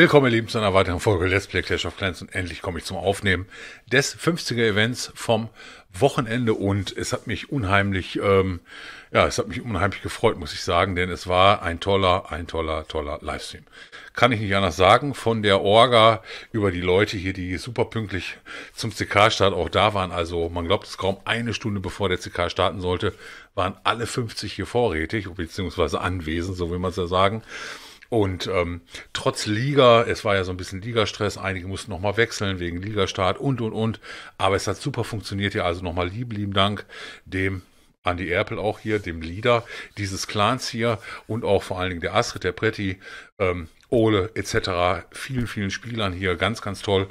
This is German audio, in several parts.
Willkommen, ihr Lieben, zu einer weiteren Folge Let's Play Clash of Clans und endlich komme ich zum Aufnehmen des 50er Events vom Wochenende und es hat mich unheimlich, ähm, ja, es hat mich unheimlich gefreut, muss ich sagen, denn es war ein toller, ein toller, toller Livestream. Kann ich nicht anders sagen, von der Orga über die Leute hier, die super pünktlich zum CK-Start auch da waren, also man glaubt es kaum, eine Stunde bevor der CK starten sollte, waren alle 50 hier vorrätig, beziehungsweise anwesend, so will man es ja sagen. Und ähm, trotz Liga, es war ja so ein bisschen Ligastress, einige mussten nochmal wechseln wegen Ligastart und und und. Aber es hat super funktioniert hier. Also nochmal lieben, lieben Dank dem Andy Erpel auch hier, dem Leader dieses Clans hier und auch vor allen Dingen der Astrid, der Pretti, ähm, Ole etc. Vielen, vielen Spielern hier. Ganz, ganz toll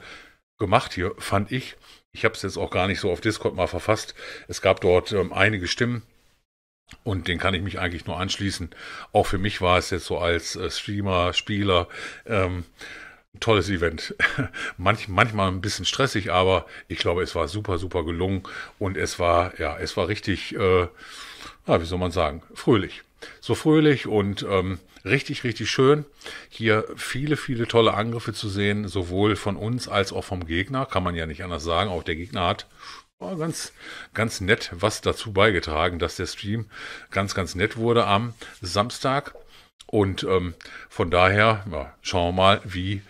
gemacht hier, fand ich. Ich habe es jetzt auch gar nicht so auf Discord mal verfasst. Es gab dort ähm, einige Stimmen, und den kann ich mich eigentlich nur anschließen. Auch für mich war es jetzt so als äh, Streamer, Spieler, ähm, tolles Event. Manch, manchmal ein bisschen stressig, aber ich glaube, es war super, super gelungen und es war, ja, es war richtig, äh, ja, wie soll man sagen, fröhlich. So fröhlich und ähm, richtig, richtig schön. Hier viele, viele tolle Angriffe zu sehen, sowohl von uns als auch vom Gegner, kann man ja nicht anders sagen. Auch der Gegner hat war ganz, ganz nett was dazu beigetragen, dass der Stream ganz, ganz nett wurde am Samstag. Und ähm, von daher ja, schauen wir mal, wie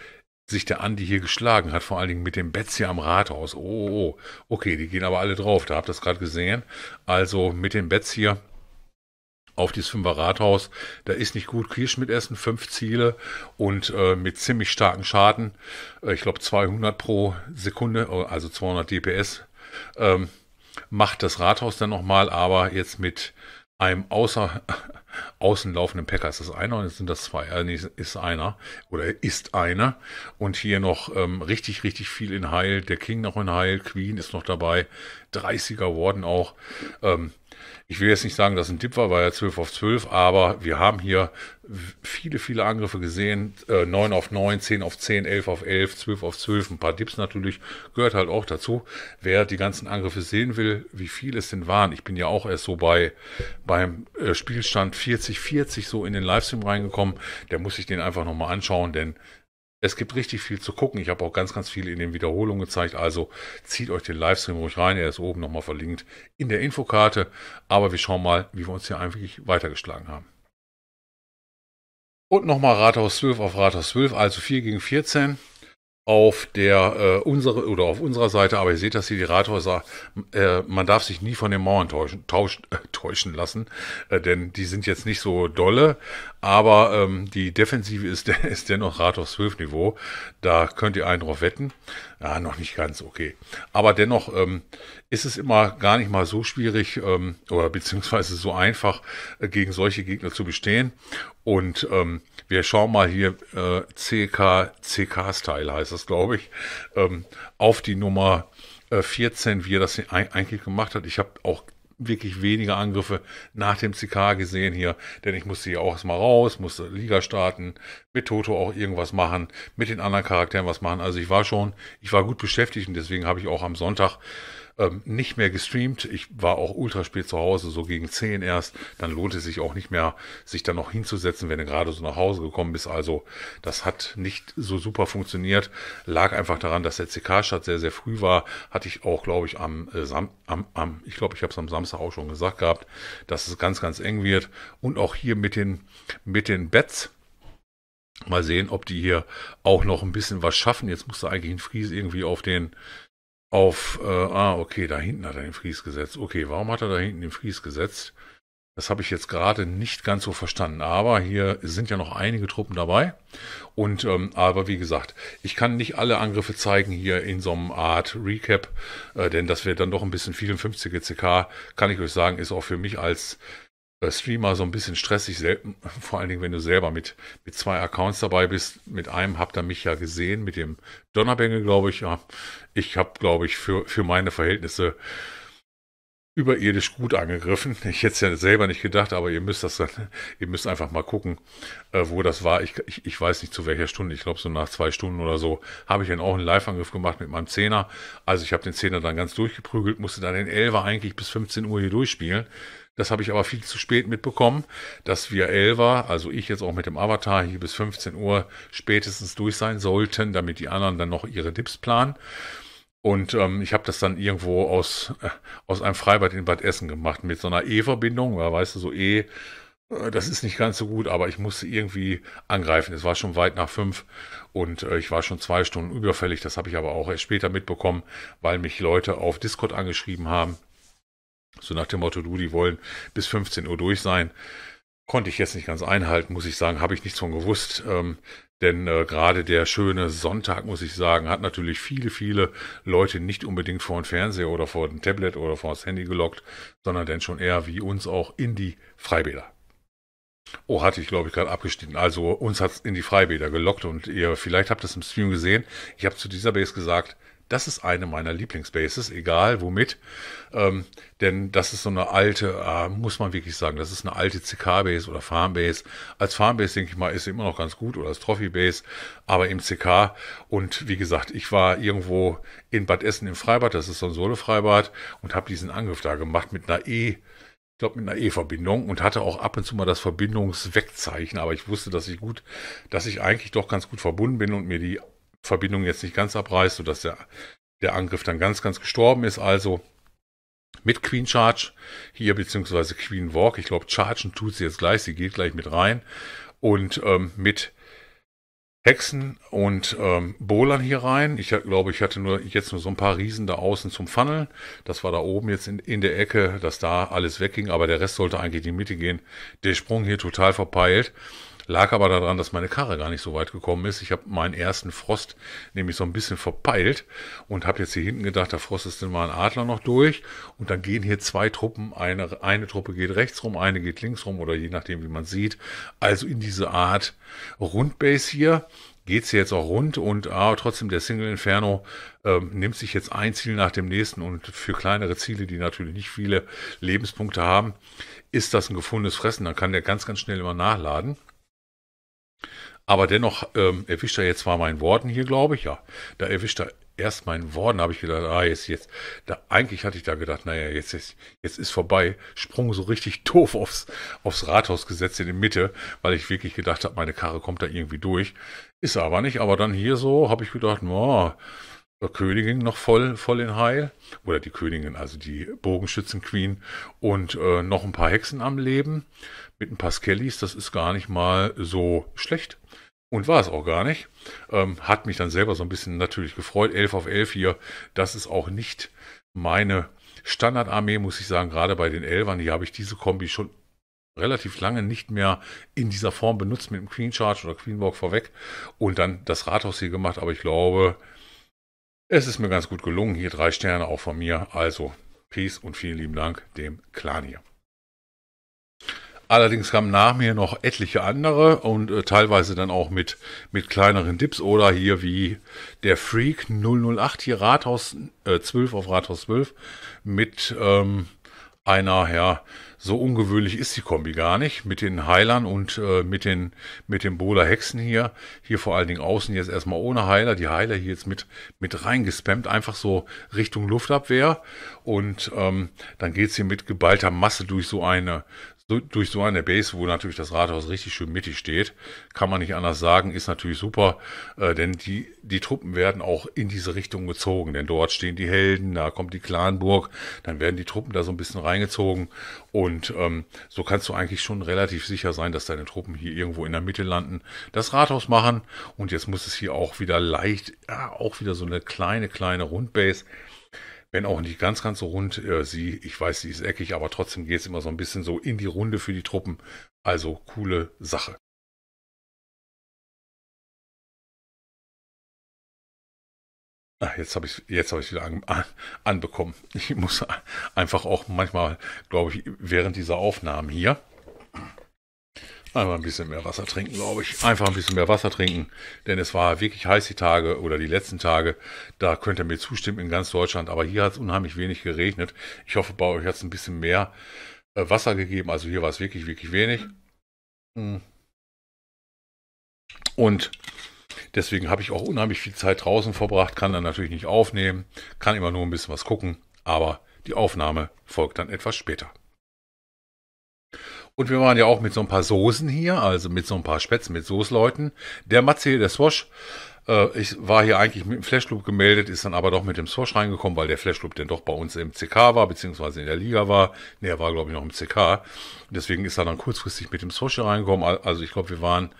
sich der Andi hier geschlagen hat, vor allen Dingen mit dem Betz hier am Rathaus. Oh, oh, oh. okay, die gehen aber alle drauf, da habt ihr das gerade gesehen. Also mit dem Betz hier auf dieses Fünfer Rathaus, da ist nicht gut Kirsch mit Essen, fünf Ziele und äh, mit ziemlich starken Schaden, äh, ich glaube 200 pro Sekunde, äh, also 200 DPS ähm, macht das Rathaus dann nochmal, aber jetzt mit einem außer, außen laufenden Packer. Ist das einer und jetzt sind das zwei? Äh, nee, ist einer oder ist einer. Und hier noch ähm, richtig, richtig viel in Heil. Der King noch in Heil. Queen ist noch dabei. 30er Warden auch. Ähm, ich will jetzt nicht sagen, dass ein Tipp war, weil er 12 auf 12, aber wir haben hier viele, viele Angriffe gesehen. Äh, 9 auf 9, 10 auf 10, 11 auf 11, 12 auf 12. Ein paar Dips natürlich gehört halt auch dazu. Wer die ganzen Angriffe sehen will, wie viel es denn waren. Ich bin ja auch erst so bei beim äh, Spielstand 40, 40 so in den Livestream reingekommen. Der muss sich den einfach nochmal anschauen, denn es gibt richtig viel zu gucken. Ich habe auch ganz, ganz viel in den Wiederholungen gezeigt. Also zieht euch den Livestream ruhig rein. Er ist oben nochmal verlinkt in der Infokarte. Aber wir schauen mal, wie wir uns hier eigentlich weitergeschlagen haben. Und nochmal Rathaus 12 auf Rathaus 12, also 4 gegen 14 auf der äh, unsere oder auf unserer Seite, aber ihr seht, das hier die Rathäuser, äh, man darf sich nie von den Mauern täuschen, tausch, äh, täuschen lassen, äh, denn die sind jetzt nicht so dolle, aber ähm, die Defensive ist, ist dennoch Rathaus 12 Niveau. Da könnt ihr einen drauf wetten ja, noch nicht ganz okay. Aber dennoch ähm, ist es immer gar nicht mal so schwierig ähm, oder beziehungsweise so einfach, äh, gegen solche Gegner zu bestehen. Und ähm, wir schauen mal hier äh, CK, CK-Style heißt das, glaube ich, ähm, auf die Nummer äh, 14, wie er das eigentlich gemacht hat. Ich habe auch wirklich weniger Angriffe nach dem CK gesehen hier, denn ich musste hier auch erstmal raus, musste Liga starten, mit Toto auch irgendwas machen, mit den anderen Charakteren was machen. Also ich war schon, ich war gut beschäftigt und deswegen habe ich auch am Sonntag ähm, nicht mehr gestreamt. Ich war auch ultra spät zu Hause, so gegen 10 erst. Dann lohnt es sich auch nicht mehr, sich dann noch hinzusetzen, wenn du gerade so nach Hause gekommen bist. Also das hat nicht so super funktioniert. Lag einfach daran, dass der CK-Start sehr, sehr früh war. Hatte ich auch, glaube ich, am, äh, Sam am, am ich glaube, ich habe es am Samstag auch schon gesagt gehabt, dass es ganz, ganz eng wird. Und auch hier mit den, mit den Bets. Mal sehen, ob die hier auch noch ein bisschen was schaffen. Jetzt musste eigentlich ein Fries irgendwie auf den auf, äh, ah, okay, da hinten hat er den Fries gesetzt. Okay, warum hat er da hinten den Fries gesetzt? Das habe ich jetzt gerade nicht ganz so verstanden. Aber hier sind ja noch einige Truppen dabei. Und ähm, aber wie gesagt, ich kann nicht alle Angriffe zeigen hier in so einem Art Recap, äh, denn das wäre dann doch ein bisschen viel. 50er CK, kann ich euch sagen, ist auch für mich als äh, Streamer so ein bisschen stressig, selten, vor allen Dingen, wenn du selber mit, mit zwei Accounts dabei bist. Mit einem habt ihr mich ja gesehen, mit dem Donnerbengel, glaube ich. Ja. Ich habe, glaube ich, für, für meine Verhältnisse überirdisch gut angegriffen. Ich hätte es ja selber nicht gedacht, aber ihr müsst das ihr müsst einfach mal gucken, äh, wo das war. Ich, ich, ich weiß nicht zu welcher Stunde. Ich glaube, so nach zwei Stunden oder so habe ich dann auch einen Live-Angriff gemacht mit meinem Zehner. Also ich habe den Zehner dann ganz durchgeprügelt, musste dann den Elver eigentlich bis 15 Uhr hier durchspielen. Das habe ich aber viel zu spät mitbekommen, dass wir Elver, also ich jetzt auch mit dem Avatar, hier bis 15 Uhr spätestens durch sein sollten, damit die anderen dann noch ihre Dips planen. Und ähm, ich habe das dann irgendwo aus, äh, aus einem Freibad in Bad Essen gemacht mit so einer E-Verbindung, weil weißt du, so E, äh, das ist nicht ganz so gut, aber ich musste irgendwie angreifen. Es war schon weit nach fünf und äh, ich war schon zwei Stunden überfällig. Das habe ich aber auch erst später mitbekommen, weil mich Leute auf Discord angeschrieben haben. So nach dem Motto, du, die wollen bis 15 Uhr durch sein. Konnte ich jetzt nicht ganz einhalten, muss ich sagen, habe ich nichts von gewusst. Ähm, denn äh, gerade der schöne Sonntag, muss ich sagen, hat natürlich viele, viele Leute nicht unbedingt vor den Fernseher oder vor den Tablet oder vor das Handy gelockt, sondern denn schon eher wie uns auch in die Freibäder. Oh, hatte ich, glaube ich, gerade abgeschnitten. Also uns hat es in die Freibäder gelockt und ihr vielleicht habt es im Stream gesehen. Ich habe zu dieser Base gesagt, das ist eine meiner Lieblingsbases, egal womit. Ähm, denn das ist so eine alte, äh, muss man wirklich sagen, das ist eine alte CK-Base oder Farm-Base. Als Farm-Base, denke ich mal, ist sie immer noch ganz gut oder als Trophy-Base, aber im CK. Und wie gesagt, ich war irgendwo in Bad Essen im Freibad, das ist so ein Sole-Freibad, und habe diesen Angriff da gemacht mit einer E ich glaube, mit einer E-Verbindung und hatte auch ab und zu mal das Verbindungswegzeichen, aber ich wusste, dass ich gut, dass ich eigentlich doch ganz gut verbunden bin und mir die Verbindung jetzt nicht ganz abreißt, sodass der, der Angriff dann ganz, ganz gestorben ist. Also mit Queen Charge hier, beziehungsweise Queen Walk. Ich glaube, Chargen tut sie jetzt gleich. Sie geht gleich mit rein. Und ähm, mit Hexen und ähm, Bolern hier rein. Ich glaube, ich hatte nur jetzt nur so ein paar Riesen da außen zum Funnel. Das war da oben jetzt in, in der Ecke, dass da alles wegging, aber der Rest sollte eigentlich in die Mitte gehen. Der Sprung hier total verpeilt. Lag aber daran, dass meine Karre gar nicht so weit gekommen ist. Ich habe meinen ersten Frost nämlich so ein bisschen verpeilt und habe jetzt hier hinten gedacht, der Frost ist denn mal ein Adler noch durch. Und dann gehen hier zwei Truppen. Eine, eine Truppe geht rechts rum, eine geht links rum oder je nachdem, wie man sieht. Also in diese Art Rundbase hier geht es jetzt auch rund und ah, trotzdem der Single Inferno ähm, nimmt sich jetzt ein Ziel nach dem nächsten und für kleinere Ziele, die natürlich nicht viele Lebenspunkte haben, ist das ein gefundenes Fressen. Dann kann der ganz, ganz schnell immer nachladen. Aber dennoch ähm, erwischt er jetzt zwar meinen Worten hier, glaube ich, ja. Da erwischt er erst meinen Worten, habe ich gedacht, ah, jetzt, jetzt. Da, eigentlich hatte ich da gedacht, naja, jetzt, jetzt, jetzt ist vorbei. Sprung so richtig doof aufs, aufs Rathaus gesetzt in die Mitte, weil ich wirklich gedacht habe, meine Karre kommt da irgendwie durch. Ist aber nicht. Aber dann hier so habe ich gedacht, boah, der Königin noch voll, voll in Heil. Oder die Königin, also die Bogenschützenqueen. Und äh, noch ein paar Hexen am Leben mit ein paar Skellys, das ist gar nicht mal so schlecht. Und war es auch gar nicht. Ähm, hat mich dann selber so ein bisschen natürlich gefreut. 11 auf 11 hier, das ist auch nicht meine Standardarmee, muss ich sagen. Gerade bei den Elfern, hier habe ich diese Kombi schon relativ lange nicht mehr in dieser Form benutzt mit dem Queen Charge oder Queen Walk vorweg und dann das Rathaus hier gemacht. Aber ich glaube, es ist mir ganz gut gelungen. Hier drei Sterne auch von mir. Also Peace und vielen lieben Dank dem Clan hier. Allerdings kamen nach mir noch etliche andere und äh, teilweise dann auch mit, mit kleineren Dips oder hier wie der Freak 008 hier Rathaus äh, 12 auf Rathaus 12 mit ähm, einer, ja, so ungewöhnlich ist die Kombi gar nicht. Mit den Heilern und äh, mit den, mit den Bowler Hexen hier. Hier vor allen Dingen außen jetzt erstmal ohne Heiler. Die Heiler hier jetzt mit, mit reingespammt. Einfach so Richtung Luftabwehr. Und ähm, dann geht's hier mit geballter Masse durch so eine, so, durch so eine Base, wo natürlich das Rathaus richtig schön mittig steht, kann man nicht anders sagen, ist natürlich super, äh, denn die, die Truppen werden auch in diese Richtung gezogen, denn dort stehen die Helden, da kommt die Clanburg, dann werden die Truppen da so ein bisschen reingezogen und ähm, so kannst du eigentlich schon relativ sicher sein, dass deine Truppen hier irgendwo in der Mitte landen, das Rathaus machen und jetzt muss es hier auch wieder leicht, ja, auch wieder so eine kleine, kleine Rundbase wenn auch nicht ganz, ganz so rund. Äh, sie, ich weiß, sie ist eckig, aber trotzdem geht es immer so ein bisschen so in die Runde für die Truppen. Also coole Sache. Ach, jetzt habe ich jetzt habe ich wieder an, an, anbekommen. Ich muss einfach auch manchmal, glaube ich, während dieser Aufnahmen hier Einmal ein bisschen mehr Wasser trinken, glaube ich. Einfach ein bisschen mehr Wasser trinken, denn es war wirklich heiß die Tage oder die letzten Tage. Da könnt ihr mir zustimmen in ganz Deutschland, aber hier hat es unheimlich wenig geregnet. Ich hoffe, bei euch hat es ein bisschen mehr äh, Wasser gegeben. Also hier war es wirklich, wirklich wenig. Hm. Und deswegen habe ich auch unheimlich viel Zeit draußen verbracht, kann dann natürlich nicht aufnehmen, kann immer nur ein bisschen was gucken, aber die Aufnahme folgt dann etwas später. Und wir waren ja auch mit so ein paar Soßen hier, also mit so ein paar Spätzen, mit Soßleuten. Der Matze, der Swash, äh, ich war hier eigentlich mit dem Flashloop gemeldet, ist dann aber doch mit dem Swash reingekommen, weil der Flashloop denn doch bei uns im CK war, beziehungsweise in der Liga war. Nee, er war, glaube ich, noch im CK. Deswegen ist er dann kurzfristig mit dem Swash hier reingekommen. Also ich glaube, wir waren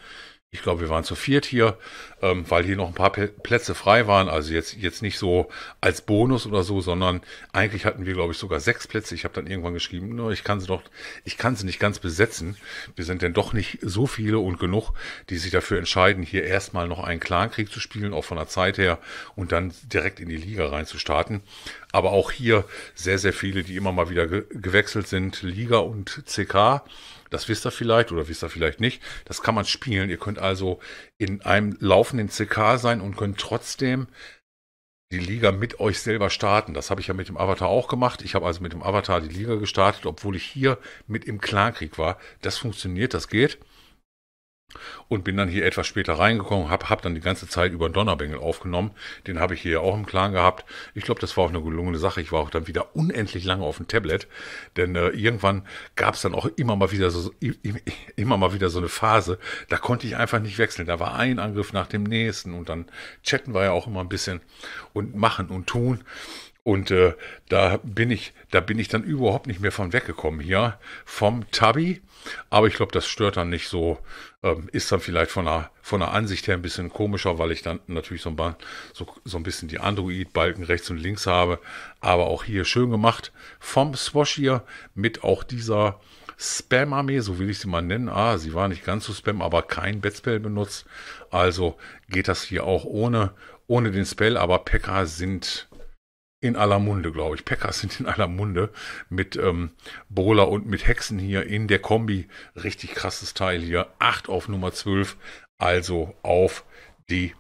ich glaube, wir waren zu viert hier, ähm, weil hier noch ein paar Plätze frei waren. Also jetzt, jetzt nicht so als Bonus oder so, sondern eigentlich hatten wir, glaube ich, sogar sechs Plätze. Ich habe dann irgendwann geschrieben, ich kann sie doch, ich kann sie nicht ganz besetzen. Wir sind denn doch nicht so viele und genug, die sich dafür entscheiden, hier erstmal noch einen Clankrieg zu spielen, auch von der Zeit her, und dann direkt in die Liga reinzustarten. Aber auch hier sehr, sehr viele, die immer mal wieder ge gewechselt sind, Liga und CK. Das wisst ihr vielleicht oder wisst ihr vielleicht nicht. Das kann man spielen. Ihr könnt also in einem laufenden CK sein und könnt trotzdem die Liga mit euch selber starten. Das habe ich ja mit dem Avatar auch gemacht. Ich habe also mit dem Avatar die Liga gestartet, obwohl ich hier mit im Klankrieg war. Das funktioniert, das geht. Und bin dann hier etwas später reingekommen, habe hab dann die ganze Zeit über Donnerbengel aufgenommen. Den habe ich hier auch im Klaren gehabt. Ich glaube, das war auch eine gelungene Sache. Ich war auch dann wieder unendlich lange auf dem Tablet, denn äh, irgendwann gab es dann auch immer mal wieder so immer mal wieder so eine Phase, da konnte ich einfach nicht wechseln. Da war ein Angriff nach dem nächsten und dann chatten wir ja auch immer ein bisschen und machen und tun. Und äh, da bin ich, da bin ich dann überhaupt nicht mehr von weggekommen hier vom Tabi. Aber ich glaube, das stört dann nicht so, ähm, ist dann vielleicht von der, von der Ansicht her ein bisschen komischer, weil ich dann natürlich so ein, so, so ein bisschen die Android-Balken rechts und links habe. Aber auch hier schön gemacht vom Swash hier mit auch dieser Spam-Armee, so will ich sie mal nennen. Ah, sie war nicht ganz so Spam, aber kein Bedspell benutzt. Also geht das hier auch ohne, ohne den Spell, aber Packer sind in aller Munde, glaube ich. Packers sind in aller Munde mit ähm, Bowler und mit Hexen hier in der Kombi. Richtig krasses Teil hier. 8 auf Nummer 12, also auf die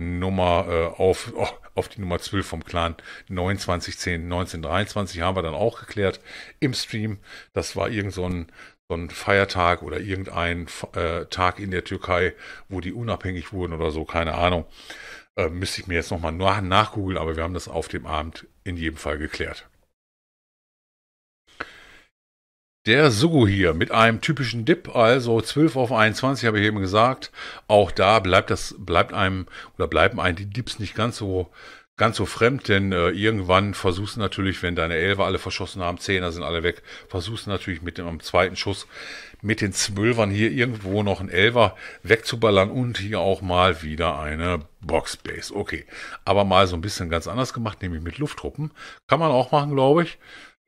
Nummer, äh, auf, oh, auf die Nummer 12 vom Clan 29, 10, 19, 23 haben wir dann auch geklärt im Stream. Das war irgend so ein, so ein Feiertag oder irgendein äh, Tag in der Türkei, wo die unabhängig wurden oder so, keine Ahnung. Äh, müsste ich mir jetzt nochmal nach nachgoogeln, aber wir haben das auf dem Abend in jedem Fall geklärt. Der Sugo hier mit einem typischen Dip, also 12 auf 21 habe ich eben gesagt. Auch da bleibt das, bleibt einem oder bleiben einem die Dips nicht ganz so, ganz so fremd, denn äh, irgendwann versuchst du natürlich, wenn deine Elfer alle verschossen haben, Zehner sind alle weg, versuchst du natürlich mit dem am zweiten Schuss mit den Zwölfern hier irgendwo noch ein Elfer wegzuballern und hier auch mal wieder eine Boxbase. Okay, aber mal so ein bisschen ganz anders gemacht, nämlich mit Lufttruppen. Kann man auch machen, glaube ich.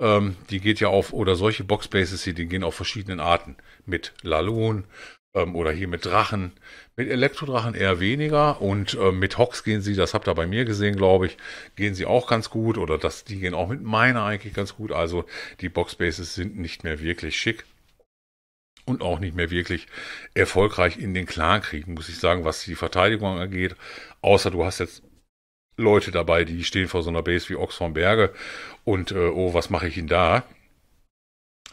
Ähm, die geht ja auf, oder solche Boxbases hier, die gehen auf verschiedenen Arten. Mit Laloon ähm, oder hier mit Drachen. Mit Elektrodrachen eher weniger und äh, mit Hox gehen sie, das habt ihr bei mir gesehen, glaube ich, gehen sie auch ganz gut oder das, die gehen auch mit meiner eigentlich ganz gut. Also die Boxbases sind nicht mehr wirklich schick und auch nicht mehr wirklich erfolgreich in den Clan kriegen, muss ich sagen, was die Verteidigung angeht. Außer du hast jetzt Leute dabei, die stehen vor so einer Base wie Ochs Berge und äh, oh, was mache ich denn da?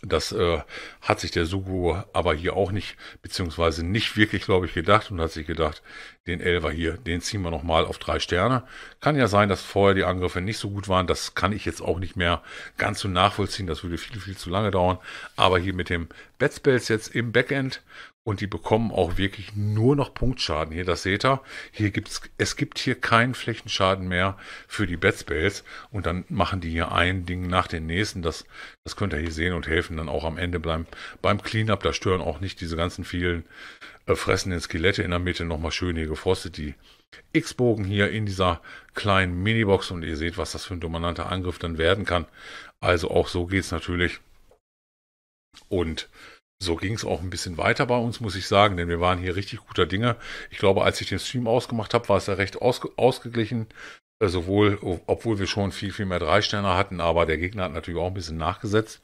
Das äh, hat sich der Sugo aber hier auch nicht, beziehungsweise nicht wirklich, glaube ich, gedacht und hat sich gedacht, den Elver hier, den ziehen wir nochmal auf drei Sterne. Kann ja sein, dass vorher die Angriffe nicht so gut waren. Das kann ich jetzt auch nicht mehr ganz so nachvollziehen. Das würde viel, viel zu lange dauern. Aber hier mit dem Batspells jetzt im Backend und die bekommen auch wirklich nur noch Punktschaden. Hier, das seht ihr. Hier gibt's, es gibt hier keinen Flächenschaden mehr für die Batspells. Und dann machen die hier ein Ding nach dem nächsten. Das, das könnt ihr hier sehen und helfen dann auch am Ende beim, beim Cleanup. Da stören auch nicht diese ganzen vielen äh, fressenden Skelette in der Mitte nochmal schön hier gefrostet. Die X-Bogen hier in dieser kleinen Minibox und ihr seht, was das für ein dominanter Angriff dann werden kann. Also auch so geht es natürlich. Und so ging es auch ein bisschen weiter bei uns, muss ich sagen, denn wir waren hier richtig guter Dinge. Ich glaube, als ich den Stream ausgemacht habe, war es ja recht ausge ausgeglichen. Äh, sowohl, obwohl wir schon viel, viel mehr Dreisterner hatten, aber der Gegner hat natürlich auch ein bisschen nachgesetzt.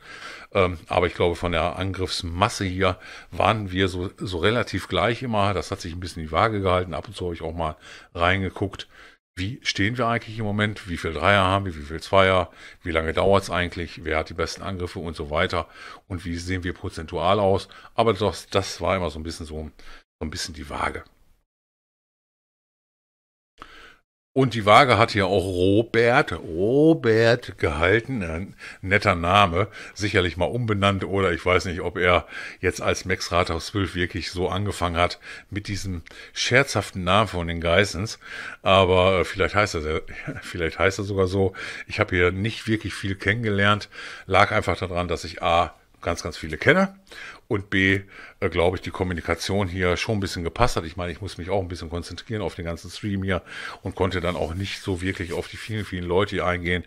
Ähm, aber ich glaube, von der Angriffsmasse hier waren wir so, so relativ gleich immer. Das hat sich ein bisschen die Waage gehalten. Ab und zu habe ich auch mal reingeguckt. Wie stehen wir eigentlich im Moment? Wie viel Dreier haben wir? Wie viel Zweier? Wie lange dauert es eigentlich? Wer hat die besten Angriffe und so weiter? Und wie sehen wir prozentual aus? Aber das, das war immer so ein bisschen so, so ein bisschen die Waage. Und die Waage hat ja auch Robert, Robert gehalten, ein äh, netter Name, sicherlich mal umbenannt oder ich weiß nicht, ob er jetzt als Max Rathaus 12 wirklich so angefangen hat mit diesem scherzhaften Namen von den Geissens, aber äh, vielleicht heißt er, vielleicht heißt er sogar so. Ich habe hier nicht wirklich viel kennengelernt, lag einfach daran, dass ich A, ganz, ganz viele kenne und B, äh, glaube ich, die Kommunikation hier schon ein bisschen gepasst hat. Ich meine, ich muss mich auch ein bisschen konzentrieren auf den ganzen Stream hier und konnte dann auch nicht so wirklich auf die vielen, vielen Leute hier eingehen.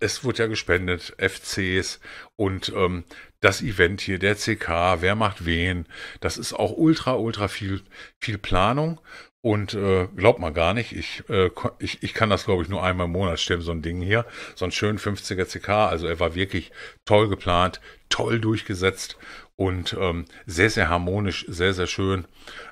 Es wurde ja gespendet, FCs und ähm, das Event hier, der CK, wer macht wen. Das ist auch ultra, ultra viel, viel Planung. Und äh, glaubt mal gar nicht, ich, äh, ich, ich kann das, glaube ich, nur einmal im Monat stemmen, so ein Ding hier. So ein schönen 50er CK. Also er war wirklich toll geplant, toll durchgesetzt und ähm, sehr, sehr harmonisch, sehr, sehr schön.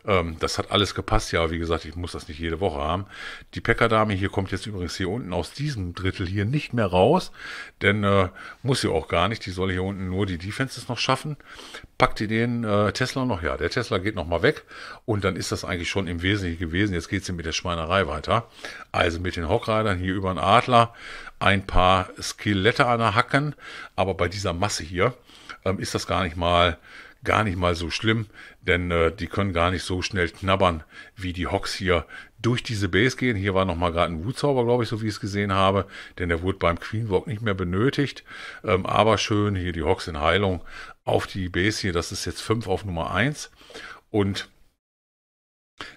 Ähm, das hat alles gepasst. Ja, wie gesagt, ich muss das nicht jede Woche haben. Die Packerdame hier kommt jetzt übrigens hier unten aus diesem Drittel hier nicht mehr raus, denn äh, muss sie auch gar nicht. Die soll hier unten nur die Defenses noch schaffen. Packt ihr den äh, Tesla noch? Ja, der Tesla geht nochmal weg und dann ist das eigentlich schon im Wesentlichen gewesen. Jetzt geht es mit der Schweinerei weiter. Also mit den Hockreitern hier über den Adler ein paar Skelette an der Hacken, aber bei dieser Masse hier ähm, ist das gar nicht mal gar nicht mal so schlimm, denn äh, die können gar nicht so schnell knabbern, wie die Hawks hier durch diese Base gehen. Hier war nochmal gerade ein Wutzauber, glaube ich, so wie ich es gesehen habe, denn der wurde beim Queen Walk nicht mehr benötigt. Ähm, aber schön, hier die Hawks in Heilung auf die Base hier, das ist jetzt 5 auf Nummer 1 und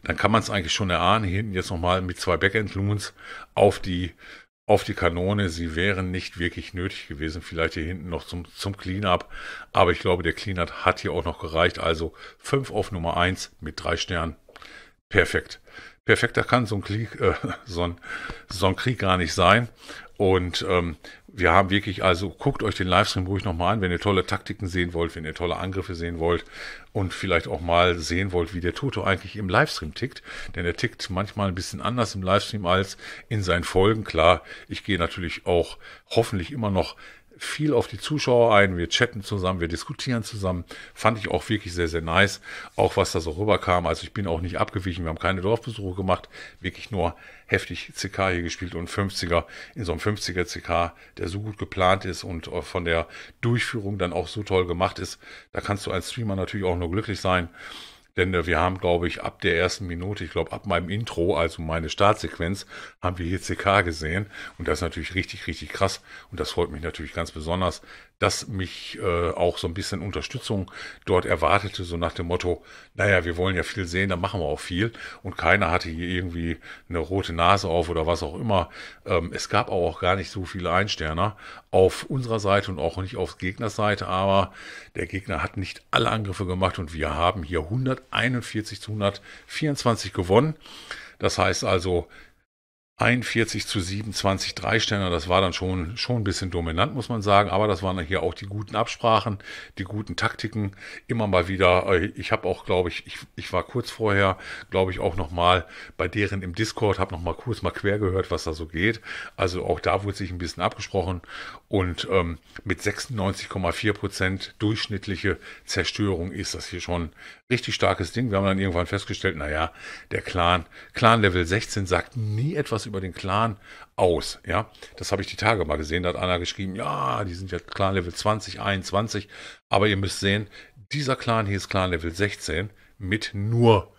dann kann man es eigentlich schon erahnen, hier hinten jetzt nochmal mit zwei Backend-Loons auf die auf die Kanone. Sie wären nicht wirklich nötig gewesen. Vielleicht hier hinten noch zum, zum Cleanup. Aber ich glaube, der Cleanup hat hier auch noch gereicht. Also 5 auf Nummer 1 mit 3 Sternen. Perfekt. Perfekter kann so ein Krieg, äh, so ein, so ein Krieg gar nicht sein. Und ähm, wir haben wirklich, also guckt euch den Livestream ruhig nochmal an, wenn ihr tolle Taktiken sehen wollt, wenn ihr tolle Angriffe sehen wollt und vielleicht auch mal sehen wollt, wie der Toto eigentlich im Livestream tickt. Denn er tickt manchmal ein bisschen anders im Livestream als in seinen Folgen. Klar, ich gehe natürlich auch hoffentlich immer noch viel auf die Zuschauer ein, wir chatten zusammen, wir diskutieren zusammen. Fand ich auch wirklich sehr, sehr nice. Auch was da so rüberkam. Also ich bin auch nicht abgewichen, wir haben keine Dorfbesuche gemacht, wirklich nur heftig CK hier gespielt und 50er in so einem 50er CK, der so gut geplant ist und von der Durchführung dann auch so toll gemacht ist. Da kannst du als Streamer natürlich auch nur glücklich sein. Denn äh, wir haben, glaube ich, ab der ersten Minute, ich glaube ab meinem Intro, also meine Startsequenz, haben wir hier CK gesehen. Und das ist natürlich richtig, richtig krass. Und das freut mich natürlich ganz besonders, dass mich äh, auch so ein bisschen Unterstützung dort erwartete, so nach dem Motto, naja, wir wollen ja viel sehen, dann machen wir auch viel. Und keiner hatte hier irgendwie eine rote Nase auf oder was auch immer. Ähm, es gab auch gar nicht so viele Einsterner auf unserer Seite und auch nicht auf Gegners Seite, aber der Gegner hat nicht alle Angriffe gemacht und wir haben hier 100 141 zu 124 gewonnen. Das heißt also, 41 zu 27 Dreiständer, das war dann schon, schon ein bisschen dominant, muss man sagen. Aber das waren dann hier auch die guten Absprachen, die guten Taktiken. Immer mal wieder, äh, ich habe auch, glaube ich, ich, ich war kurz vorher, glaube ich, auch nochmal bei deren im Discord, habe nochmal kurz mal quer gehört, was da so geht. Also auch da wurde sich ein bisschen abgesprochen. Und ähm, mit 96,4 Prozent durchschnittliche Zerstörung ist das hier schon richtig starkes Ding. Wir haben dann irgendwann festgestellt, naja, der Clan, Clan Level 16 sagt nie etwas über den Clan aus. Ja, das habe ich die Tage mal gesehen. Da hat einer geschrieben, ja, die sind ja Clan Level 20, 21. Aber ihr müsst sehen, dieser Clan hier ist Clan Level 16 mit nur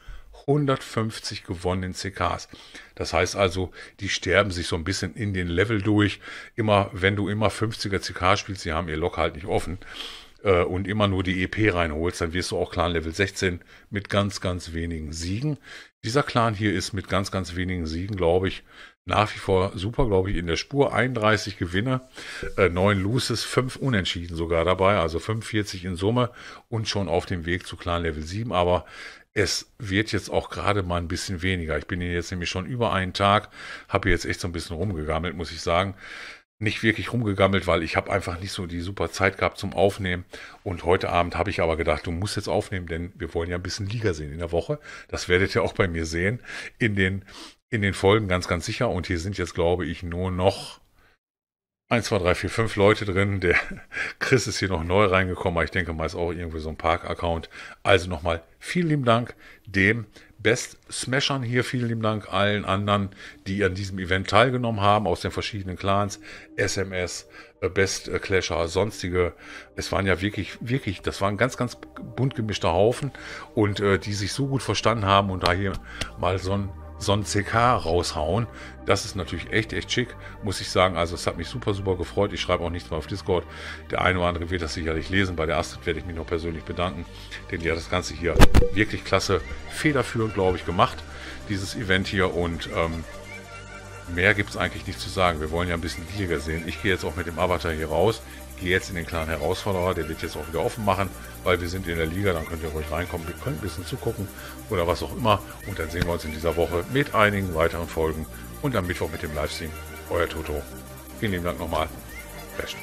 150 gewonnenen CKs. Das heißt also, die sterben sich so ein bisschen in den Level durch. Immer, wenn du immer 50er CK spielst, die haben ihr Lock halt nicht offen äh, und immer nur die EP reinholst, dann wirst du auch Clan Level 16 mit ganz, ganz wenigen Siegen. Dieser Clan hier ist mit ganz, ganz wenigen Siegen, glaube ich, nach wie vor super, glaube ich, in der Spur. 31 Gewinne, äh, 9 Loses, 5 Unentschieden sogar dabei, also 45 in Summe und schon auf dem Weg zu Clan Level 7, aber es wird jetzt auch gerade mal ein bisschen weniger. Ich bin hier jetzt nämlich schon über einen Tag, habe jetzt echt so ein bisschen rumgegammelt, muss ich sagen nicht wirklich rumgegammelt, weil ich habe einfach nicht so die super Zeit gehabt zum Aufnehmen. Und heute Abend habe ich aber gedacht, du musst jetzt aufnehmen, denn wir wollen ja ein bisschen Liga sehen in der Woche. Das werdet ihr auch bei mir sehen in den, in den Folgen ganz, ganz sicher. Und hier sind jetzt, glaube ich, nur noch 1, 2, 3, 4, 5 Leute drin. Der Chris ist hier noch neu reingekommen, aber ich denke mal, ist auch irgendwie so ein Park-Account. Also nochmal vielen lieben Dank dem Best-Smashern hier. Vielen lieben Dank allen anderen, die an diesem Event teilgenommen haben, aus den verschiedenen Clans, SMS, äh, Best äh, Clasher, sonstige. Es waren ja wirklich, wirklich, das war ein ganz, ganz bunt gemischter Haufen und äh, die sich so gut verstanden haben und da hier mal so ein so ein CK raushauen. Das ist natürlich echt, echt schick, muss ich sagen. Also es hat mich super, super gefreut. Ich schreibe auch nichts mehr auf Discord. Der eine oder andere wird das sicherlich lesen. Bei der Astrid werde ich mich noch persönlich bedanken, denn die hat das Ganze hier wirklich klasse federführend, glaube ich, gemacht, dieses Event hier. Und ähm, mehr gibt es eigentlich nicht zu sagen. Wir wollen ja ein bisschen Liga sehen. Ich gehe jetzt auch mit dem Avatar hier raus. Gehe jetzt in den kleinen Herausforderer, der wird jetzt auch wieder offen machen, weil wir sind in der Liga, dann könnt ihr ruhig reinkommen, wir können ein bisschen zugucken oder was auch immer. Und dann sehen wir uns in dieser Woche mit einigen weiteren Folgen und am Mittwoch mit dem Livestream. Euer Toto. Vielen lieben Dank nochmal. Best.